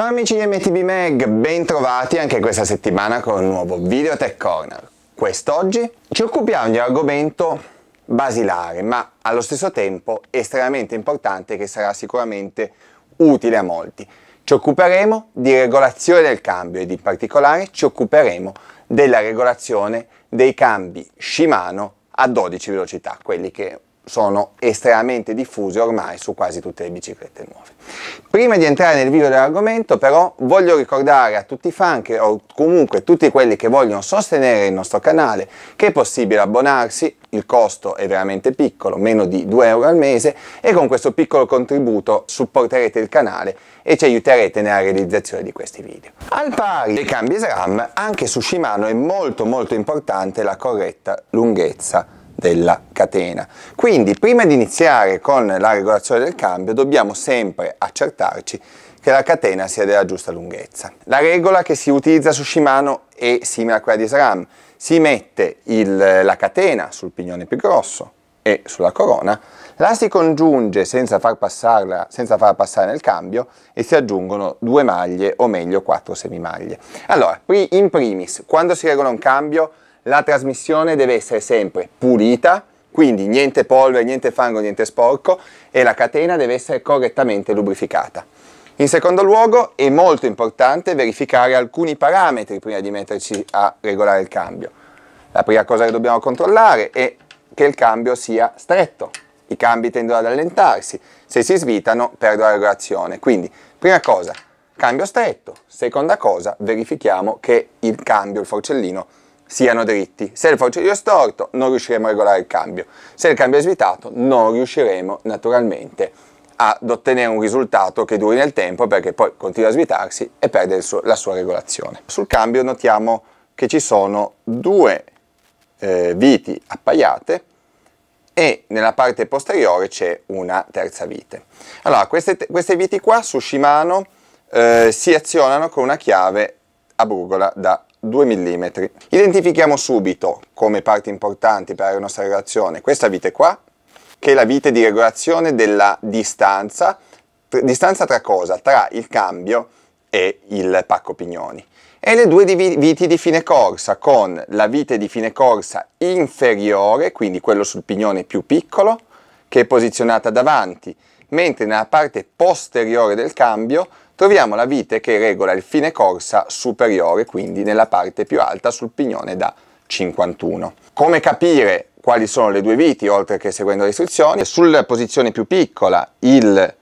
Ciao amici di MTB Mag, ben trovati anche questa settimana con un nuovo video Tech Corner. Quest'oggi ci occupiamo di un argomento basilare, ma allo stesso tempo estremamente importante che sarà sicuramente utile a molti. Ci occuperemo di regolazione del cambio ed in particolare ci occuperemo della regolazione dei cambi Shimano a 12 velocità, quelli che sono estremamente diffusi ormai su quasi tutte le biciclette nuove. Prima di entrare nel vivo dell'argomento però voglio ricordare a tutti i fan che, o comunque tutti quelli che vogliono sostenere il nostro canale che è possibile abbonarsi, il costo è veramente piccolo, meno di 2 euro al mese e con questo piccolo contributo supporterete il canale e ci aiuterete nella realizzazione di questi video. Al pari dei cambi SRAM anche su Shimano è molto molto importante la corretta lunghezza della catena. Quindi prima di iniziare con la regolazione del cambio dobbiamo sempre accertarci che la catena sia della giusta lunghezza. La regola che si utilizza su Shimano è simile a quella di SRAM. Si mette il, la catena sul pignone più grosso e sulla corona, la si congiunge senza far, passarla, senza far passare nel cambio e si aggiungono due maglie o meglio quattro semimaglie. Allora, in primis, quando si regola un cambio la trasmissione deve essere sempre pulita, quindi niente polvere, niente fango, niente sporco e la catena deve essere correttamente lubrificata. In secondo luogo è molto importante verificare alcuni parametri prima di metterci a regolare il cambio. La prima cosa che dobbiamo controllare è che il cambio sia stretto. I cambi tendono ad allentarsi, se si svitano perdo la regolazione. Quindi, prima cosa, cambio stretto. Seconda cosa, verifichiamo che il cambio, il forcellino, siano dritti. Se il forciglio è storto non riusciremo a regolare il cambio, se il cambio è svitato non riusciremo naturalmente ad ottenere un risultato che duri nel tempo perché poi continua a svitarsi e perde suo, la sua regolazione. Sul cambio notiamo che ci sono due eh, viti appaiate e nella parte posteriore c'è una terza vite. Allora, queste, queste viti qua su Shimano eh, si azionano con una chiave a brugola da 2 mm. Identifichiamo subito come parti importanti per la nostra relazione questa vite qua, che è la vite di regolazione della distanza, distanza tra cosa? Tra il cambio e il pacco pignoni. E le due viti di fine corsa con la vite di fine corsa inferiore, quindi quello sul pignone più piccolo, che è posizionata davanti, mentre nella parte posteriore del cambio troviamo la vite che regola il fine corsa superiore, quindi nella parte più alta sul pignone da 51. Come capire quali sono le due viti, oltre che seguendo le istruzioni? Sulla posizione più piccola il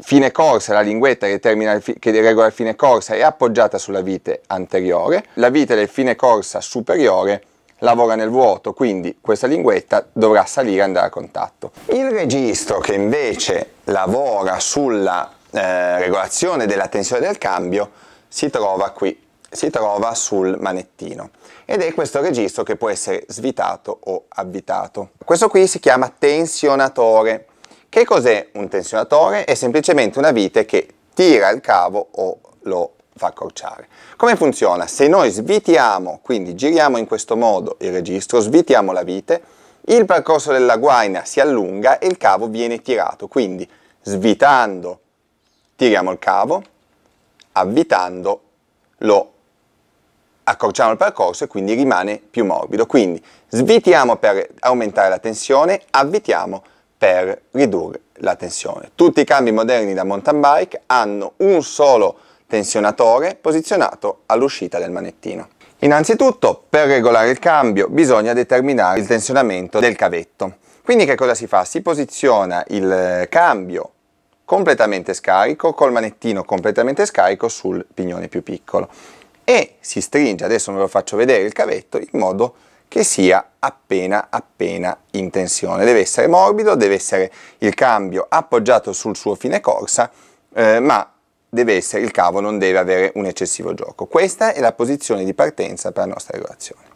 fine corsa, la linguetta che, che regola il fine corsa è appoggiata sulla vite anteriore, la vite del fine corsa superiore lavora nel vuoto, quindi questa linguetta dovrà salire e andare a contatto. Il registro che invece lavora sulla eh, regolazione della tensione del cambio si trova qui, si trova sul manettino ed è questo registro che può essere svitato o avvitato. Questo qui si chiama tensionatore. Che cos'è un tensionatore? È semplicemente una vite che tira il cavo o lo fa accorciare. Come funziona? Se noi svitiamo, quindi giriamo in questo modo il registro, svitiamo la vite, il percorso della guaina si allunga e il cavo viene tirato, quindi svitando Tiriamo il cavo, avvitando lo accorciamo il percorso e quindi rimane più morbido. Quindi svitiamo per aumentare la tensione, avvitiamo per ridurre la tensione. Tutti i cambi moderni da mountain bike hanno un solo tensionatore posizionato all'uscita del manettino. Innanzitutto, per regolare il cambio bisogna determinare il tensionamento del cavetto. Quindi che cosa si fa? Si posiziona il eh, cambio completamente scarico col manettino completamente scarico sul pignone più piccolo e si stringe, adesso ve lo faccio vedere il cavetto in modo che sia appena appena in tensione, deve essere morbido, deve essere il cambio appoggiato sul suo fine corsa eh, ma deve essere, il cavo non deve avere un eccessivo gioco. Questa è la posizione di partenza per la nostra regolazione.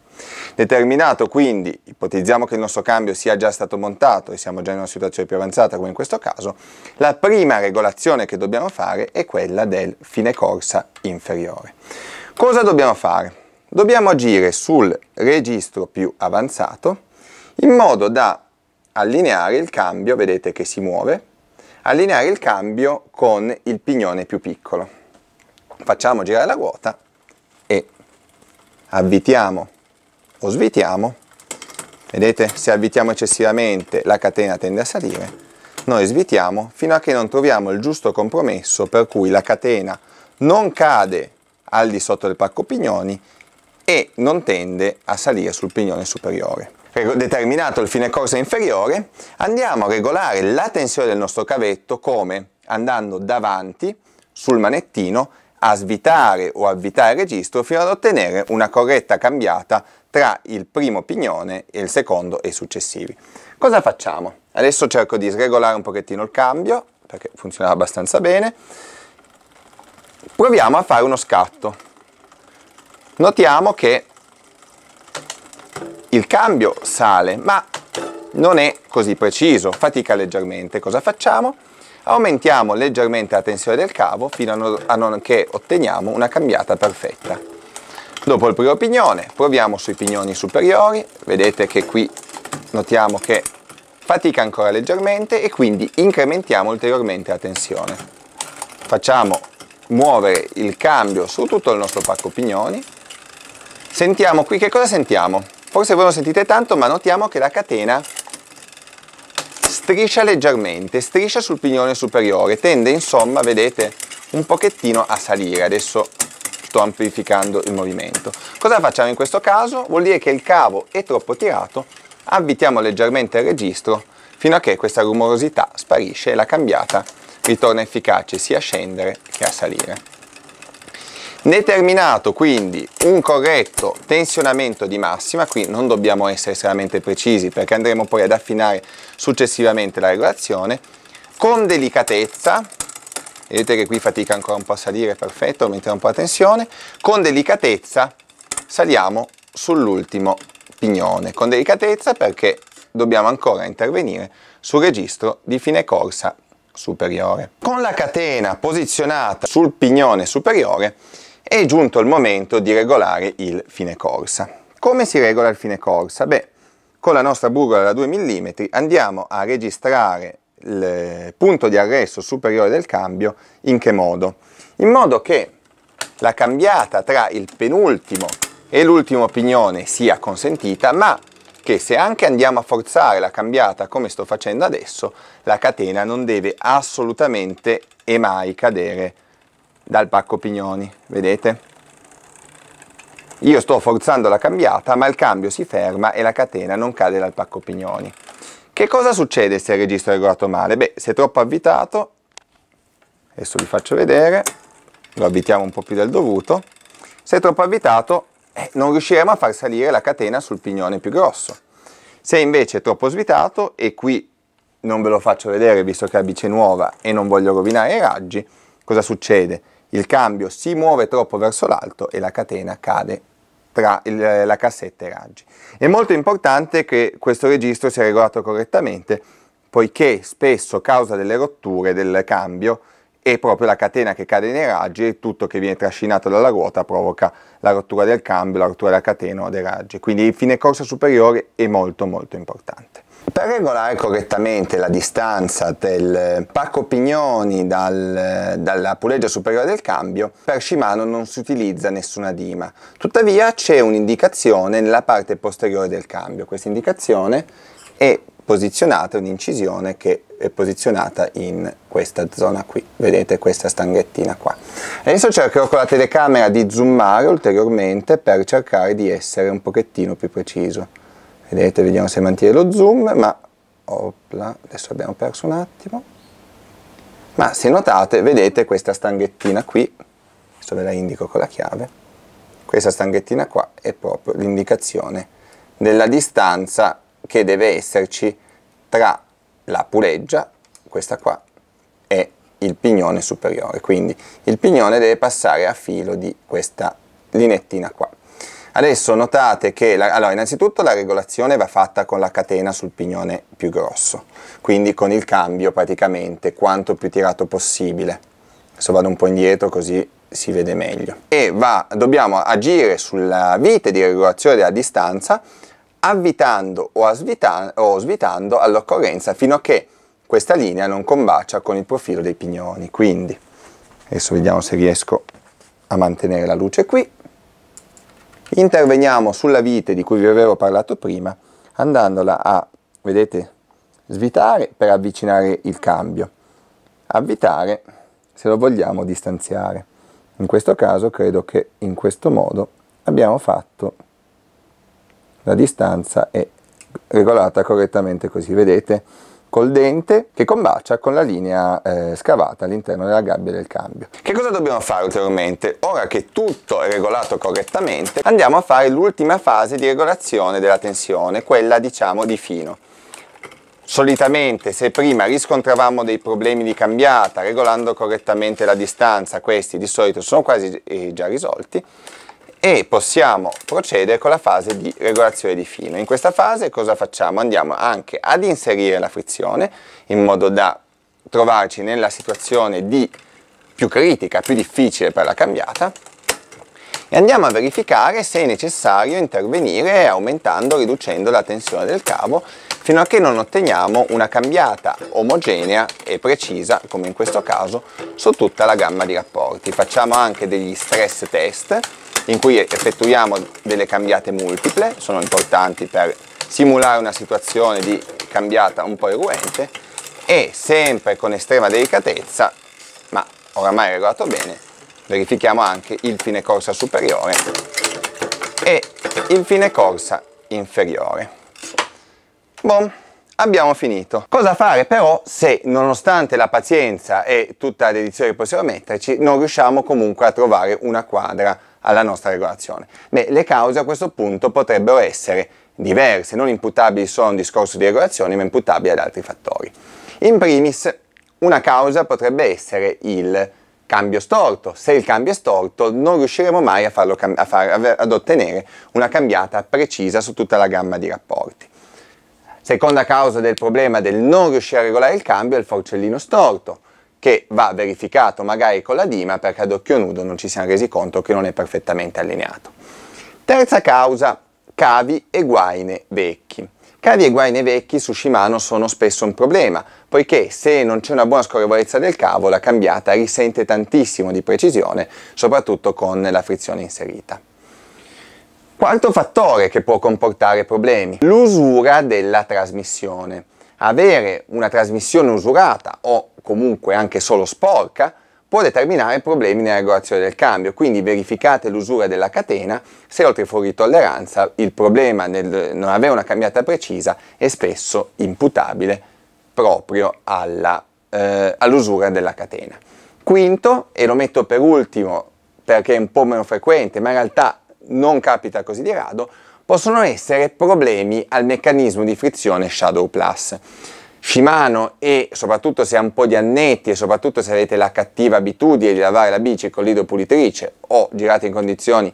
Determinato quindi, ipotizziamo che il nostro cambio sia già stato montato e siamo già in una situazione più avanzata come in questo caso, la prima regolazione che dobbiamo fare è quella del fine corsa inferiore. Cosa dobbiamo fare? Dobbiamo agire sul registro più avanzato in modo da allineare il cambio, vedete che si muove, allineare il cambio con il pignone più piccolo. Facciamo girare la ruota e avvitiamo o svitiamo, vedete se avvitiamo eccessivamente la catena tende a salire, noi svitiamo fino a che non troviamo il giusto compromesso per cui la catena non cade al di sotto del pacco pignoni e non tende a salire sul pignone superiore. Determinato il fine corsa inferiore, andiamo a regolare la tensione del nostro cavetto come andando davanti sul manettino a svitare o avvitare il registro fino ad ottenere una corretta cambiata tra il primo pignone e il secondo e i successivi. Cosa facciamo? Adesso cerco di sregolare un pochettino il cambio, perché funziona abbastanza bene. Proviamo a fare uno scatto. Notiamo che il cambio sale, ma non è così preciso, fatica leggermente. Cosa facciamo? Aumentiamo leggermente la tensione del cavo fino a non che otteniamo una cambiata perfetta. Dopo il primo pignone proviamo sui pignoni superiori, vedete che qui notiamo che fatica ancora leggermente e quindi incrementiamo ulteriormente la tensione. Facciamo muovere il cambio su tutto il nostro pacco pignoni. Sentiamo qui, che cosa sentiamo? Forse voi non sentite tanto ma notiamo che la catena striscia leggermente, striscia sul pignone superiore, tende insomma, vedete, un pochettino a salire. Adesso sto amplificando il movimento. Cosa facciamo in questo caso? Vuol dire che il cavo è troppo tirato, abitiamo leggermente il registro fino a che questa rumorosità sparisce e la cambiata ritorna efficace sia a scendere che a salire. Determinato quindi un corretto tensionamento di massima, qui non dobbiamo essere estremamente precisi perché andremo poi ad affinare successivamente la regolazione, con delicatezza vedete che qui fatica ancora un po' a salire, perfetto, mettere un po' la tensione, con delicatezza saliamo sull'ultimo pignone, con delicatezza perché dobbiamo ancora intervenire sul registro di fine corsa superiore. Con la catena posizionata sul pignone superiore è giunto il momento di regolare il fine corsa. Come si regola il fine corsa? Beh, con la nostra burgola da 2 mm andiamo a registrare il punto di arresto superiore del cambio in che modo? In modo che la cambiata tra il penultimo e l'ultimo pignone sia consentita, ma che se anche andiamo a forzare la cambiata come sto facendo adesso, la catena non deve assolutamente e mai cadere dal pacco pignoni, vedete? Io sto forzando la cambiata, ma il cambio si ferma e la catena non cade dal pacco pignoni. Che cosa succede se il registro è regolato male? Beh, se è troppo avvitato, adesso vi faccio vedere, lo avvitiamo un po' più del dovuto, se è troppo avvitato eh, non riusciremo a far salire la catena sul pignone più grosso. Se invece è troppo svitato, e qui non ve lo faccio vedere visto che la bici è nuova e non voglio rovinare i raggi, cosa succede? Il cambio si muove troppo verso l'alto e la catena cade tra il, eh, la cassetta e i raggi. È molto importante che questo registro sia regolato correttamente, poiché spesso a causa delle rotture del cambio e proprio la catena che cade nei raggi e tutto che viene trascinato dalla ruota provoca la rottura del cambio, la rottura della catena o dei raggi. Quindi il fine corsa superiore è molto molto importante. Per regolare correttamente la distanza del pacco pignoni dal, dalla puleggia superiore del cambio, per Shimano non si utilizza nessuna dima. Tuttavia c'è un'indicazione nella parte posteriore del cambio. Questa indicazione è posizionata, un'incisione che è posizionata in questa zona qui, vedete questa stanghettina qua. adesso cercherò con la telecamera di zoomare ulteriormente per cercare di essere un pochettino più preciso. Vedete, vediamo se mantiene lo zoom, ma opla, adesso abbiamo perso un attimo. Ma se notate, vedete questa stanghettina qui, adesso ve la indico con la chiave, questa stanghettina qua è proprio l'indicazione della distanza che deve esserci tra la puleggia, questa qua, e il pignone superiore. Quindi il pignone deve passare a filo di questa linettina qua. Adesso notate che, la, allora innanzitutto la regolazione va fatta con la catena sul pignone più grosso, quindi con il cambio praticamente quanto più tirato possibile. Adesso vado un po' indietro così si vede meglio. E va, dobbiamo agire sulla vite di regolazione della distanza avvitando o, asvita- o svitando all'occorrenza fino a che questa linea non combacia con il profilo dei pignoni. Quindi, adesso vediamo se riesco a mantenere la luce qui. Interveniamo sulla vite di cui vi avevo parlato prima, andandola a, vedete, svitare per avvicinare il cambio, avvitare se lo vogliamo distanziare. In questo caso credo che in questo modo abbiamo fatto la distanza è regolata correttamente così, vedete? col dente che combacia con la linea eh, scavata all'interno della gabbia del cambio. Che cosa dobbiamo fare ulteriormente? Ora che tutto è regolato correttamente andiamo a fare l'ultima fase di regolazione della tensione, quella diciamo di fino. Solitamente se prima riscontravamo dei problemi di cambiata regolando correttamente la distanza, questi di solito sono quasi eh, già risolti, e possiamo procedere con la fase di regolazione di filo. In questa fase cosa facciamo? Andiamo anche ad inserire la frizione in modo da trovarci nella situazione di più critica, più difficile per la cambiata e andiamo a verificare se è necessario intervenire aumentando o riducendo la tensione del cavo fino a che non otteniamo una cambiata omogenea e precisa, come in questo caso, su tutta la gamma di rapporti. Facciamo anche degli stress test in cui effettuiamo delle cambiate multiple, sono importanti per simulare una situazione di cambiata un po' irruente e sempre con estrema delicatezza, ma oramai regolato bene, verifichiamo anche il fine corsa superiore e il fine corsa inferiore. Bom, abbiamo finito. Cosa fare però se nonostante la pazienza e tutta la dedizione che possiamo metterci non riusciamo comunque a trovare una quadra alla nostra regolazione. Beh, le cause a questo punto potrebbero essere diverse, non imputabili solo a un discorso di regolazione, ma imputabili ad altri fattori. In primis, una causa potrebbe essere il cambio storto. Se il cambio è storto, non riusciremo mai a farlo, a far, ad ottenere una cambiata precisa su tutta la gamma di rapporti. Seconda causa del problema del non riuscire a regolare il cambio è il forcellino storto che va verificato magari con la dima perché ad occhio nudo non ci siamo resi conto che non è perfettamente allineato. Terza causa, cavi e guaine vecchi. Cavi e guaine vecchi su Shimano sono spesso un problema, poiché se non c'è una buona scorrevolezza del cavo, la cambiata risente tantissimo di precisione, soprattutto con la frizione inserita. Quarto fattore che può comportare problemi, l'usura della trasmissione avere una trasmissione usurata o comunque anche solo sporca può determinare problemi nella regolazione del cambio, quindi verificate l'usura della catena, se oltre fuori tolleranza il problema nel non avere una cambiata precisa è spesso imputabile proprio alla, eh, all'usura della catena. Quinto, e lo metto per ultimo perché è un po' meno frequente, ma in realtà non capita così di rado, possono essere problemi al meccanismo di frizione Shadow Plus. Shimano e soprattutto se ha un po' di annetti e soprattutto se avete la cattiva abitudine di lavare la bici con l'idropulitrice o girate in condizioni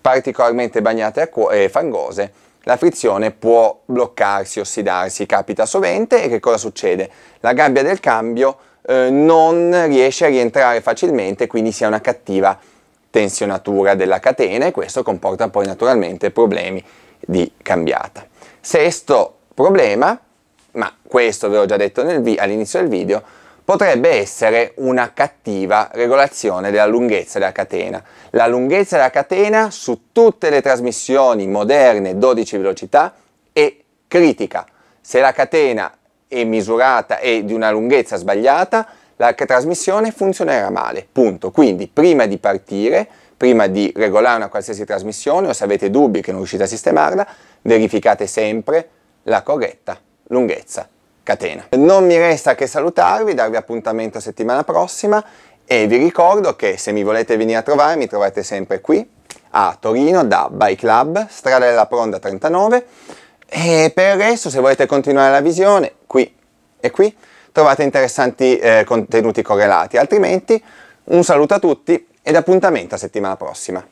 particolarmente bagnate e fangose, la frizione può bloccarsi, ossidarsi, capita sovente e che cosa succede? La gabbia del cambio eh, non riesce a rientrare facilmente, quindi si ha una cattiva abitudine tensionatura della catena e questo comporta poi naturalmente problemi di cambiata. Sesto problema, ma questo ve l'ho già detto all'inizio del video, potrebbe essere una cattiva regolazione della lunghezza della catena. La lunghezza della catena su tutte le trasmissioni moderne 12 velocità è critica. Se la catena è misurata e di una lunghezza sbagliata, la trasmissione funzionerà male, punto. Quindi prima di partire, prima di regolare una qualsiasi trasmissione o se avete dubbi che non riuscite a sistemarla, verificate sempre la corretta lunghezza catena. Non mi resta che salutarvi, darvi appuntamento settimana prossima e vi ricordo che se mi volete venire a trovare mi trovate sempre qui a Torino da Bike Club, strada della Pronda 39 e per il resto se volete continuare la visione qui e qui trovate interessanti eh, contenuti correlati. Altrimenti un saluto a tutti ed appuntamento a settimana prossima.